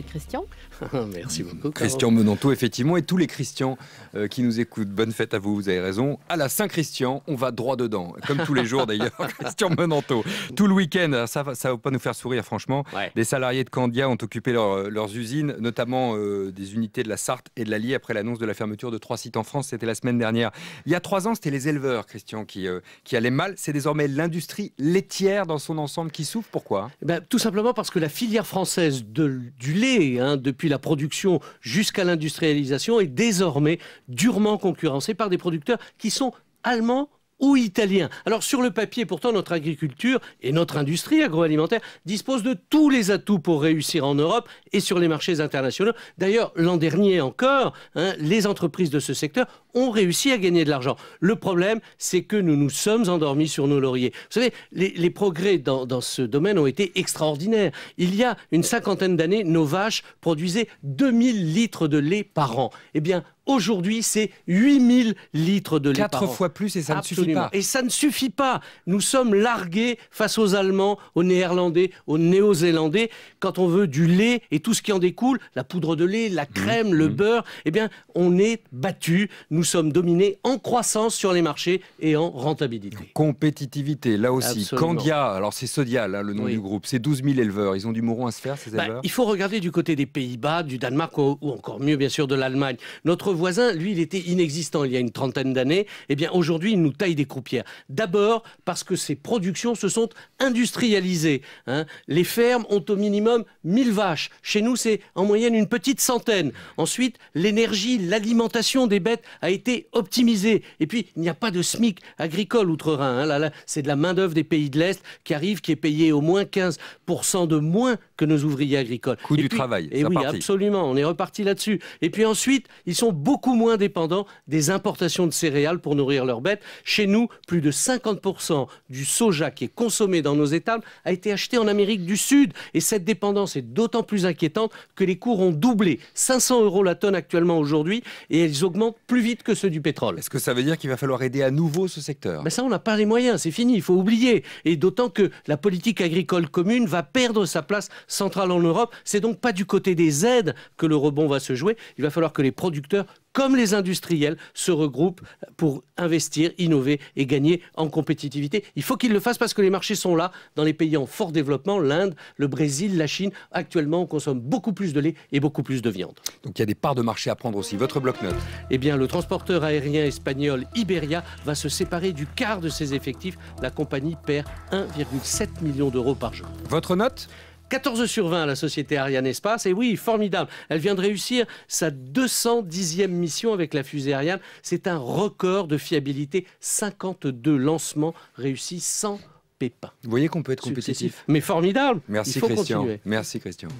Christian. Merci beaucoup. Christian Menanteau, effectivement, et tous les Christians euh, qui nous écoutent, bonne fête à vous, vous avez raison. À la Saint-Christian, on va droit dedans, comme tous les jours d'ailleurs, Christian Menanteau. Tout le week-end, ça ne va pas nous faire sourire, franchement. Des salariés de Candia ont occupé euh, leurs usines, notamment euh, des unités de la Sarthe et de l'Allier, après l'annonce de la fermeture de trois sites en France, c'était la semaine dernière. Il y a trois ans, c'était les éleveurs, Christian, qui, allaient mal. C'est désormais l'industrie laitière dans son ensemble qui souffre. Pourquoi eh ben, Tout simplement parce que la filière française de, du Hein, depuis la production jusqu'à l'industrialisation, est désormais durement concurrencé par des producteurs qui sont allemands ou italien. Alors sur le papier, pourtant, notre agriculture et notre industrie agroalimentaire disposent de tous les atouts pour réussir en Europe et sur les marchés internationaux. D'ailleurs, l'an dernier encore, hein, les entreprises de ce secteur ont réussi à gagner de l'argent. Le problème, c'est que nous nous sommes endormis sur nos lauriers. Vous savez, les, progrès dans, ce domaine ont été extraordinaires. Il y a une cinquantaine d'années, nos vaches produisaient 2000 litres de lait par an. Eh bien, Aujourd'hui, c'est 8000 litres de lait. Quatre fois plus et ça ne suffit et ça ne suffit pas. Nous sommes largués face aux Allemands, aux Néerlandais, aux Néo-Zélandais, quand on veut du lait et tout ce qui en découle, la poudre de lait, la mmh. crème, le mmh. beurre, eh bien, on est battu. Nous sommes dominés en croissance sur les marchés et en rentabilité. Compétitivité, là aussi. Candia, alors c'est Sodial, hein, le nom du groupe, c'est 12 000 éleveurs. Ils ont du mouron à se faire, ces bah, éleveurs Il faut regarder du côté des Pays-Bas, du Danemark ou, encore mieux, bien sûr, de l'Allemagne. Notre voisin, lui, il était inexistant il y a une trentaine d'années. Eh bien, aujourd'hui, il nous taille des croupières. D'abord parce que ces productions se sont industrialisées. Hein. Les fermes ont au minimum 1000 vaches. Chez nous, c'est en moyenne une petite centaine. Ensuite, l'énergie, l'alimentation des bêtes a été optimisée. Et puis, il n'y a pas de SMIC agricole outre-Rhin. Hein. Là, là, c'est de la main-d'œuvre des pays de l'Est qui arrive, qui est payée au moins 15% de moins que nos ouvriers agricoles. Coût du travail. Et eh oui, absolument. On est reparti là-dessus. Et puis ensuite, ils sont beaucoup moins dépendants des importations de céréales pour nourrir leurs bêtes. Chez chez nous, plus de 50% du soja qui est consommé dans nos étables a été acheté en Amérique du Sud. Et cette dépendance est d'autant plus inquiétante que les cours ont doublé. 500 euros la tonne actuellement aujourd'hui et elles augmentent plus vite que ceux du pétrole. Est-ce que ça veut dire qu'il va falloir aider à nouveau ce secteur Mais ben Ça, on n'a pas les moyens, c'est fini, il faut oublier. Et d'autant que la politique agricole commune va perdre sa place centrale en Europe. C'est donc pas du côté des aides que le rebond va se jouer. Il va falloir que les producteurs comme les industriels, se regroupent pour investir, innover et gagner en compétitivité. Il faut qu'ils le fassent parce que les marchés sont là dans les pays en fort développement, l'Inde, le Brésil, la Chine. Actuellement, on consomme beaucoup plus de lait et beaucoup plus de viande. Donc il y a des parts de marché à prendre aussi. Votre bloc note Eh bien, le transporteur aérien espagnol Iberia va se séparer du quart de ses effectifs. La compagnie perd 1,7 million d'euros par jour. Votre note 14 sur 20 à la société Ariane Espace. Et oui, formidable. Elle vient de réussir sa 210e mission avec la fusée Ariane. C'est un record de fiabilité. 52 lancements réussis sans pépin. Vous voyez qu'on peut être compétitif. Mais formidable. Merci Christian. Merci Christian.